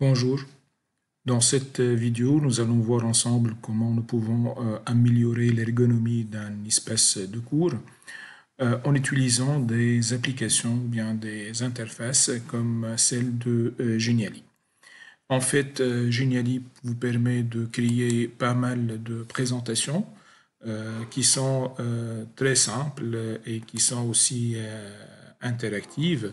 Bonjour, dans cette euh, vidéo nous allons voir ensemble comment nous pouvons euh, améliorer l'ergonomie d'un espace de cours euh, en utilisant des applications ou bien des interfaces comme celle de Geniali. En fait, Geniali vous permet de créer pas mal de présentations qui sont très simples et qui sont aussi interactives.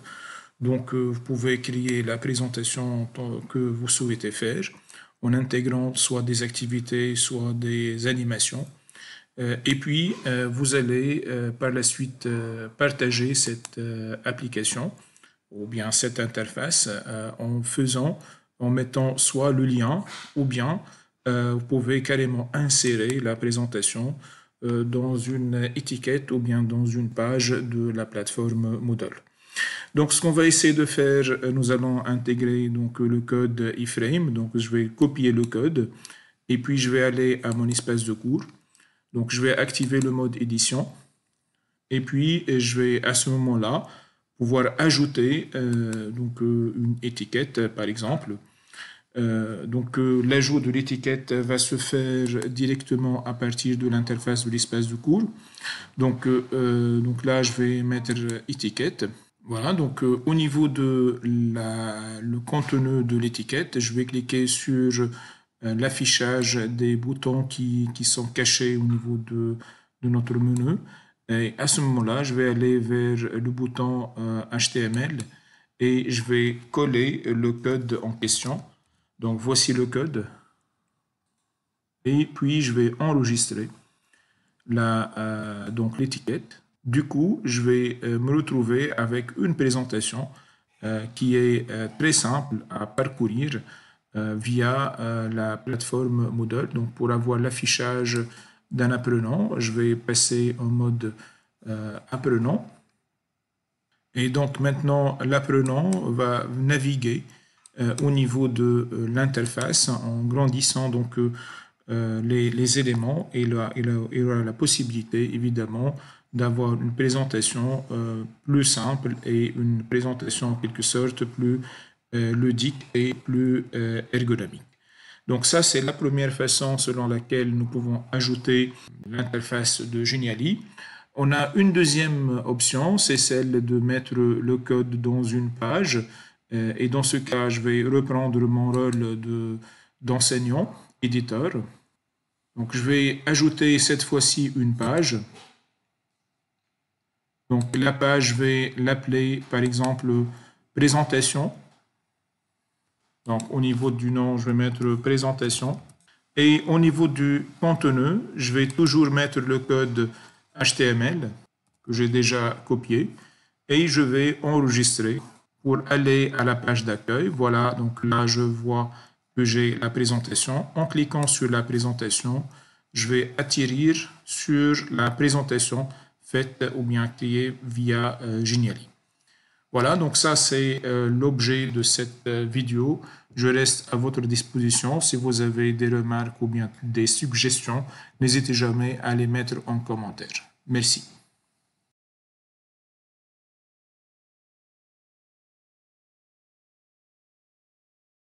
Donc, euh, vous pouvez créer la présentation que vous souhaitez faire en intégrant soit des activités, soit des animations. Euh, et puis, euh, vous allez par la suite partager cette application ou bien cette interface en faisant, en mettant soit le lien ou bien vous pouvez carrément insérer la présentation dans une étiquette ou bien dans une page de la plateforme Moodle. Donc ce qu'on va essayer de faire, euh, nous allons intégrer donc le code iframe. Donc je vais copier le code et puis je vais aller à mon espace de cours. Donc je vais activer le mode édition et puis euh, je vais à ce moment-là pouvoir ajouter euh, donc une étiquette par exemple. donc l'ajout de l'étiquette va se faire directement à partir de l'interface de l'espace de cours. Donc, donc là, je vais mettre étiquette. Voilà, donc euh, au niveau de le contenu de l'étiquette, je vais cliquer sur euh, l'affichage des boutons qui, sont cachés au niveau de, notre menu. Et à ce moment-là, je vais aller vers le bouton HTML euh, et je vais coller le code en question. Donc voici le code. Et puis je vais enregistrer la, donc l'étiquette. Du coup, je vais euh, me retrouver avec une présentation euh, qui est euh, très simple à parcourir via la plateforme Moodle. Donc, pour avoir l'affichage d'un apprenant, je vais passer en mode apprenant. Et donc maintenant, l'apprenant va naviguer au niveau de l'interface en grandissant donc les, éléments et il aura la possibilité évidemment d'avoir une présentation euh, plus simple et une présentation en quelque sorte plus euh, ludique et plus euh, ergonomique. Donc ça, c'est la première façon selon laquelle nous pouvons ajouter l'interface de Geniali. On a une deuxième option, c'est celle de mettre le code dans une page. Et dans ce cas, je vais reprendre mon rôle d'enseignant, éditeur. Donc je vais ajouter cette fois-ci une page donc la page, je vais l'appeler par exemple présentation. Donc au niveau du nom, je vais mettre présentation. Et au niveau du contenu, je vais toujours mettre le code HTML que j'ai déjà copié et je vais enregistrer pour aller à la page d'accueil. Voilà, donc là je vois que j'ai la présentation. En cliquant sur la présentation, je vais attirer sur la présentation faites ou bien créées via euh, Geniali. Voilà, donc ça c'est euh, l'objet de cette euh, vidéo. Je reste à votre disposition. Si vous avez des remarques ou bien des suggestions, n'hésitez jamais à les mettre en commentaire. Merci.